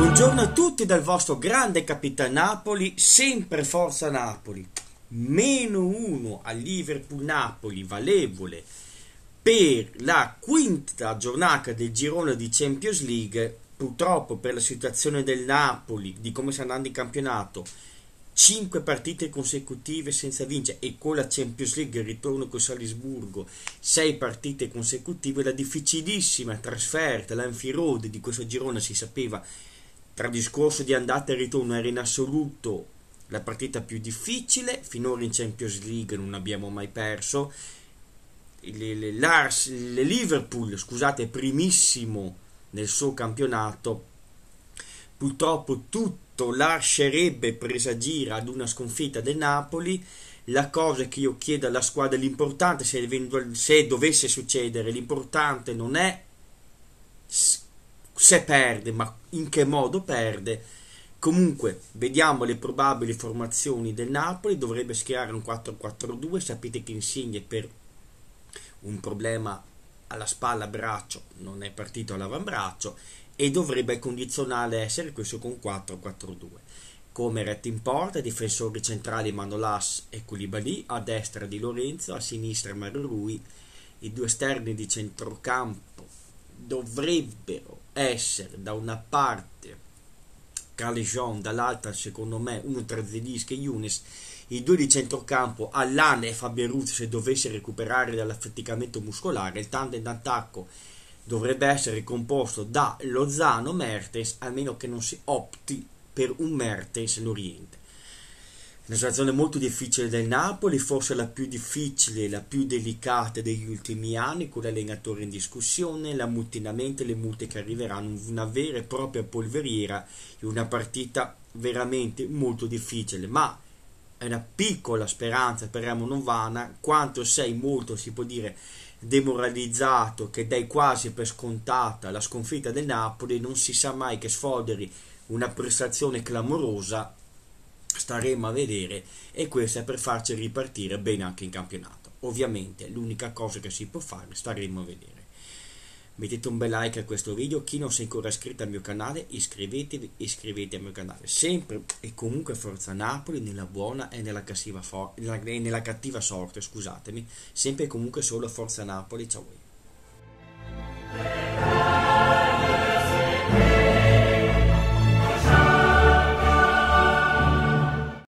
Buongiorno a tutti dal vostro grande capitano Napoli, sempre Forza Napoli. Meno 1 a Liverpool Napoli, valevole per la quinta giornata del girone di Champions League. Purtroppo per la situazione del Napoli, di come sta andando in campionato, 5 partite consecutive senza vincere e con la Champions League il ritorno con Salisburgo 6 partite consecutive la difficilissima trasferta l'Anfiroad di questo girone si sapeva tra discorso di andata e ritorno era in assoluto la partita più difficile, finora in Champions League non abbiamo mai perso. Le, le, Lars, le Liverpool, scusate, primissimo nel suo campionato, purtroppo tutto lascerebbe presagire ad una sconfitta del Napoli. La cosa che io chiedo alla squadra, l'importante, se, se dovesse succedere, l'importante non è se perde, ma in che modo perde. Comunque, vediamo le probabili formazioni del Napoli, dovrebbe schierare un 4-4-2, sapete che Insigne per un problema alla spalla braccio non è partito all'avambraccio e dovrebbe condizionale essere questo con 4-4-2 come retto in porta difensori centrali Manolas e Koulibaly a destra di Lorenzo a sinistra Mario Rui i due esterni di centrocampo dovrebbero essere da una parte Calejon, dall'altra secondo me uno tra Zelischi e Younes i due di centrocampo Allan e Faberuz se dovesse recuperare dall'affaticamento muscolare il tandem d'attacco dovrebbe essere composto da Lozano Mertens almeno che non si opti per un Mertens l'Oriente una situazione molto difficile del Napoli, forse la più difficile, la più delicata degli ultimi anni, con l'allenatore in discussione, l'ammutinamento e le multe che arriveranno, una vera e propria polveriera in una partita veramente molto difficile, ma è una piccola speranza per Remo Novana, quanto sei molto, si può dire, demoralizzato, che dai quasi per scontata la sconfitta del Napoli, non si sa mai che sfoderi una prestazione clamorosa staremo a vedere e questo è per farci ripartire bene anche in campionato ovviamente l'unica cosa che si può fare staremo a vedere mettete un bel like a questo video chi non si è ancora iscritto al mio canale iscrivetevi iscrivetevi al mio canale sempre e comunque forza Napoli nella buona e nella, nella, nella cattiva sorte scusatemi sempre e comunque solo forza Napoli ciao